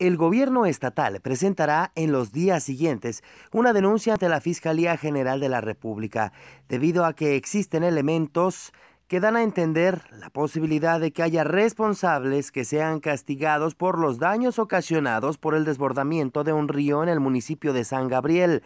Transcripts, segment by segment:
El gobierno estatal presentará en los días siguientes una denuncia ante la Fiscalía General de la República, debido a que existen elementos que dan a entender la posibilidad de que haya responsables que sean castigados por los daños ocasionados por el desbordamiento de un río en el municipio de San Gabriel.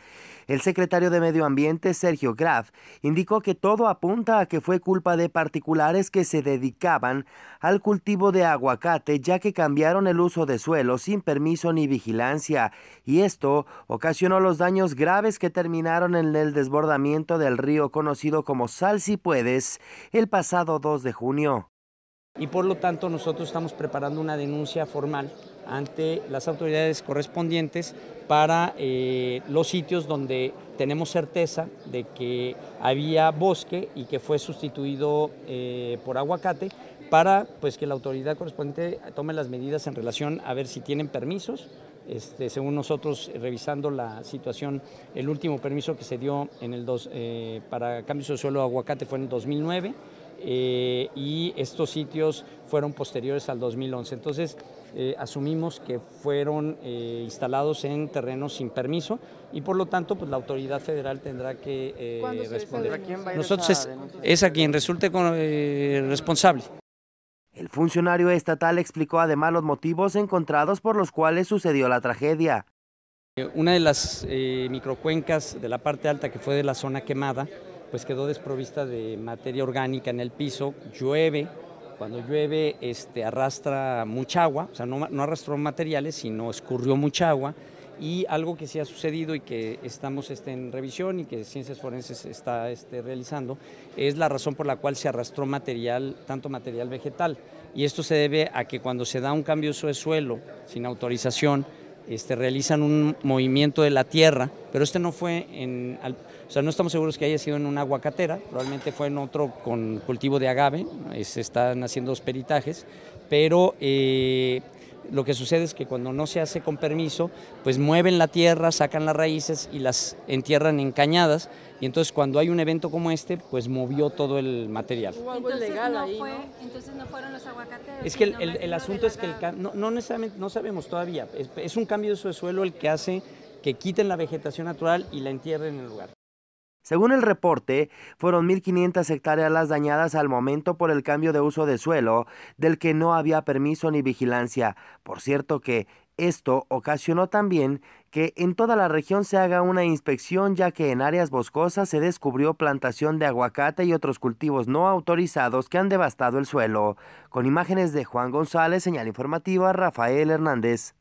El secretario de Medio Ambiente, Sergio Graf, indicó que todo apunta a que fue culpa de particulares que se dedicaban al cultivo de aguacate ya que cambiaron el uso de suelo sin permiso ni vigilancia y esto ocasionó los daños graves que terminaron en el desbordamiento del río conocido como Sal si puedes. El pasado 2 de junio. Y por lo tanto nosotros estamos preparando una denuncia formal ante las autoridades correspondientes para eh, los sitios donde tenemos certeza de que había bosque y que fue sustituido eh, por aguacate para pues, que la autoridad correspondiente tome las medidas en relación a ver si tienen permisos. Este, según nosotros, eh, revisando la situación, el último permiso que se dio en el para cambios de suelo aguacate fue en el 2009. Eh, y estos sitios fueron posteriores al 2011. Entonces, eh, asumimos que fueron eh, instalados en terrenos sin permiso y por lo tanto pues la autoridad federal tendrá que responder. ¿A Nosotros es, a quien resulte responsable. El funcionario estatal explicó además los motivos encontrados por los cuales sucedió la tragedia. Una de las microcuencas de la parte alta que fue de la zona quemada pues quedó desprovista de materia orgánica en el piso, llueve, cuando llueve este, arrastra mucha agua, o sea, no, no arrastró materiales, sino escurrió mucha agua, y algo que sí ha sucedido y que estamos este, en revisión y que Ciencias Forenses está este, realizando es la razón por la cual se arrastró material, tanto material vegetal. Y esto se debe a que cuando se da un cambio de suelo sin autorización, este, realizan un movimiento de la tierra, pero este no fue en, o sea, no estamos seguros que haya sido en una aguacatera, probablemente fue en otro con cultivo de agave, se están haciendo dos peritajes, pero eh, lo que sucede es que cuando no se hace con permiso, pues mueven la tierra, sacan las raíces y las entierran en cañadas. Y entonces cuando hay un evento como este, pues movió todo el material. entonces, no fue, entonces no fueron los aguacates? Es que el, asunto es que el, no, no, necesariamente, no sabemos todavía. Es, es un cambio de suelo el que hace que quiten la vegetación natural y la entierren en el lugar. Según el reporte, fueron 1.500 hectáreas las dañadas al momento por el cambio de uso de suelo, del que no había permiso ni vigilancia. Por cierto que esto ocasionó también que en toda la región se haga una inspección ya que en áreas boscosas se descubrió plantación de aguacate y otros cultivos no autorizados que han devastado el suelo. Con imágenes de Juan González, señal informativa Rafael Hernández.